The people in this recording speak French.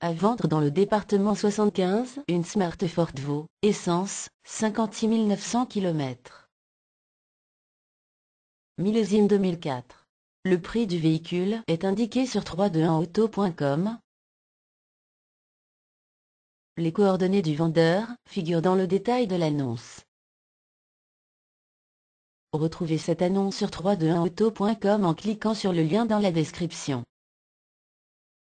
À vendre dans le département 75, une Smart Ford Vaux, essence, 56 900 km. Millésime 2004. Le prix du véhicule est indiqué sur 321auto.com. Les coordonnées du vendeur figurent dans le détail de l'annonce. Retrouvez cette annonce sur 321auto.com en cliquant sur le lien dans la description.